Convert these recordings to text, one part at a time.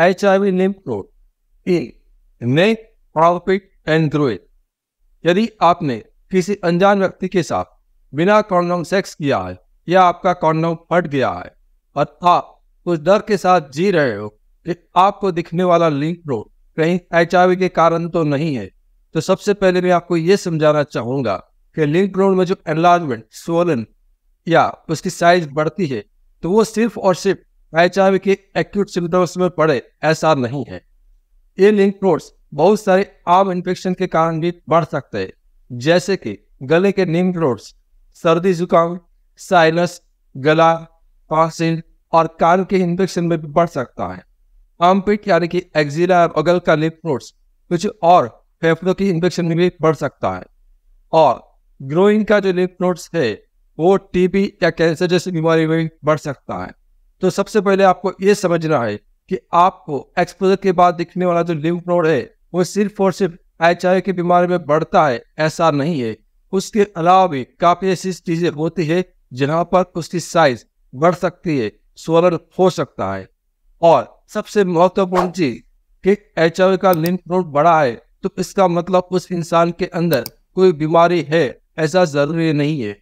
HIV lymph node in make profit and grow it. यदि आपने किसी अनजान व्यक्ति के साथ बिना कॉन्डोम सेक्स किया है या आपका कॉन्डोम फट गया है और आप उस डर के साथ जी रहे हो कि आपको दिखने वाला लिंक रोड कहीं एच के कारण तो नहीं है तो सबसे पहले मैं आपको ये समझाना चाहूँगा कि लिंक रोड में जो एनलार्जमेंट सोलन या उसकी साइज बढ़ती है तो वो सिर्फ और सिर्फ पहचान के एक्यूट सिम्टम्स में पड़े ऐसा नहीं है ये लिंक नोट्स बहुत सारे आम इन्फेक्शन के कारण भी बढ़ सकते हैं जैसे कि गले के लिंक नोट्स सर्दी जुकाम साइनस गला पासिन और कान के इन्फेक्शन में भी बढ़ सकता है आमपिट यानी कि एक्जिला और अगल का लिंक नोड्स कुछ और फेफड़ों के इन्फेक्शन में भी बढ़ सकता है और ग्रोइंग का जो लिंक नोट्स है वो टीबी या कैंसर जैसी बीमारी में बढ़ सकता है तो सबसे पहले आपको ये समझना है कि आपको एक्सपोजर के बाद दिखने वाला जो लिम्फ नोड है वो सिर्फ और सिर्फ एच की बीमारी में बढ़ता है ऐसा नहीं है उसके अलावा भी काफ़ी ऐसी चीज़ें होती है जहाँ पर उसकी साइज बढ़ सकती है सोलर हो सकता है और सबसे महत्वपूर्ण चीज कि एच का लिम्फ नोड बड़ा है तो इसका मतलब उस इंसान के अंदर कोई बीमारी है ऐसा ज़रूरी नहीं है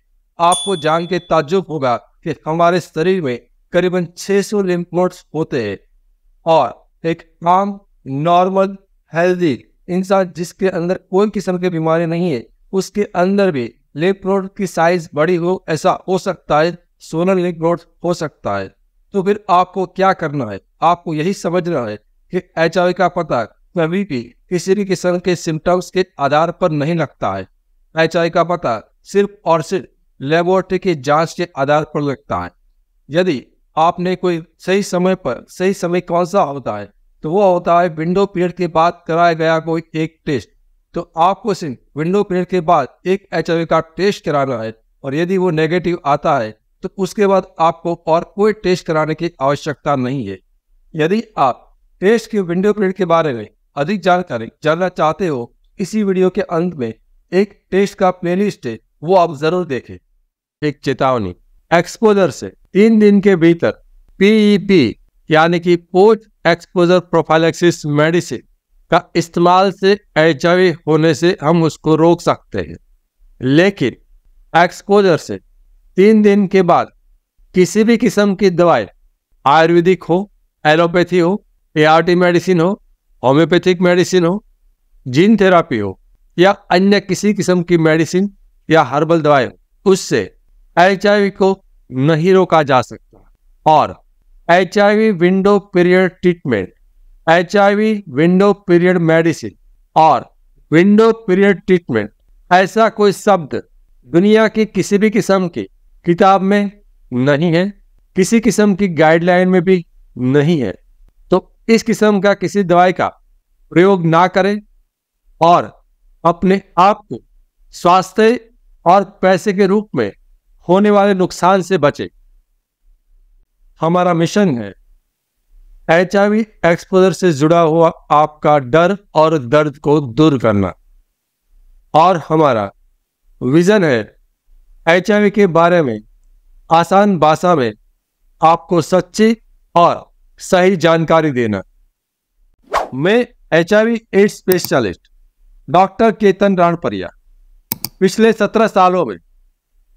आपको जान के ताजुब होगा कि हमारे शरीर में करीबन 600 सौ नोड्स होते हैं और एक आम नॉर्मल हेल्दी इंसान जिसके अंदर कोई किस्म की बीमारी नहीं है उसके अंदर भी लिम्फ की साइज बड़ी हो ऐसा हो सकता है सोलर लिम्फ हो सकता है तो फिर आपको क्या करना है आपको यही समझना है कि एच का पता कभी भी किसी भी किस्म के सिम्टम्स के आधार पर नहीं लगता है एच का पता सिर्फ और सिर्फ लेबोरेटरी की जांच के आधार पर लगता है यदि आपने कोई सही समय पर सही समय कौन सा होता है तो वो होता है विंडो पीरियड के बाद कराया गया कोई एक टेस्ट तो आपको सिर्फ विंडो पीरियड के बाद एक एच का टेस्ट कराना है और यदि वो नेगेटिव आता है तो उसके बाद आपको और कोई टेस्ट कराने की आवश्यकता नहीं है यदि आप टेस्ट के विंडो पीरियड के बारे में अधिक जानकारी जानना चाहते हो इसी वीडियो के अंत में एक टेस्ट का प्लेलिस्ट है वो आप जरूर देखें एक चेतावनी एक्सपोजर से तीन दिन के भीतर पीईपी e यानी कि पोस्ट एक्सपोजर प्रोफाइलेक्सिस मेडिसिन का इस्तेमाल से एच होने से हम उसको रोक सकते हैं लेकिन एक्सपोजर से तीन दिन के बाद किसी भी किस्म की दवाई आयुर्वेदिक हो एलोपैथी हो ए मेडिसिन हो होम्योपैथिक मेडिसिन हो जीन थेरापी हो या अन्य किसी किस्म की मेडिसिन या हर्बल दवाई हो उससे एच को नहीं रोका जा सकता और H window period treatment H window period medicine और विंडो पीरियड ट्रीटमेंट ऐसा कोई शब्द दुनिया की किसी भी किस्म की किताब में नहीं है किसी किस्म की गाइडलाइन में भी नहीं है तो इस किस्म का किसी दवाई का प्रयोग ना करें और अपने आप को स्वास्थ्य और पैसे के रूप में होने वाले नुकसान से बचे हमारा मिशन है एच आई वी एक्सपोजर से जुड़ा हुआ आपका डर और दर्द को दूर करना और हमारा विजन है एच के बारे में आसान भाषा में आपको सच्ची और सही जानकारी देना मैं H I AIDS specialist doctor Ketan Ranpariya पिछले सत्रह सालों में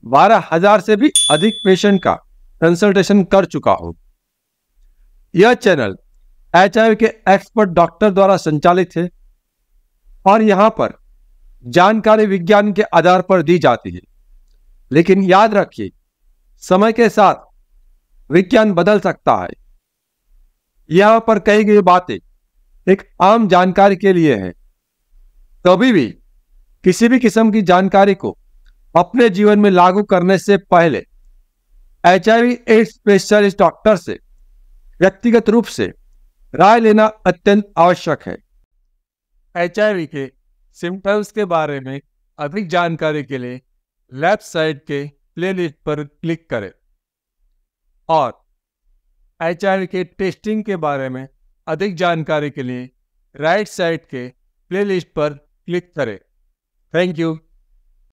बारह हजार से भी अधिक पेशेंट का कंसल्टेशन कर चुका हूं यह चैनल एच के एक्सपर्ट डॉक्टर द्वारा संचालित है और यहां पर जानकारी विज्ञान के आधार पर दी जाती है लेकिन याद रखिए समय के साथ विज्ञान बदल सकता है यहां पर कही गई बातें एक आम जानकारी के लिए है कभी भी किसी भी किस्म की जानकारी को अपने जीवन में लागू करने से पहले H I AIDS specialist doctor से व्यक्तिगत रूप से राय लेना अत्यंत आवश्यक है एच के सिम्टम्स के बारे में अधिक जानकारी के लिए लेफ्ट साइड के प्लेलिस्ट पर क्लिक करें और एच के टेस्टिंग के बारे में अधिक जानकारी के लिए राइट साइड के प्लेलिस्ट पर क्लिक करें थैंक यू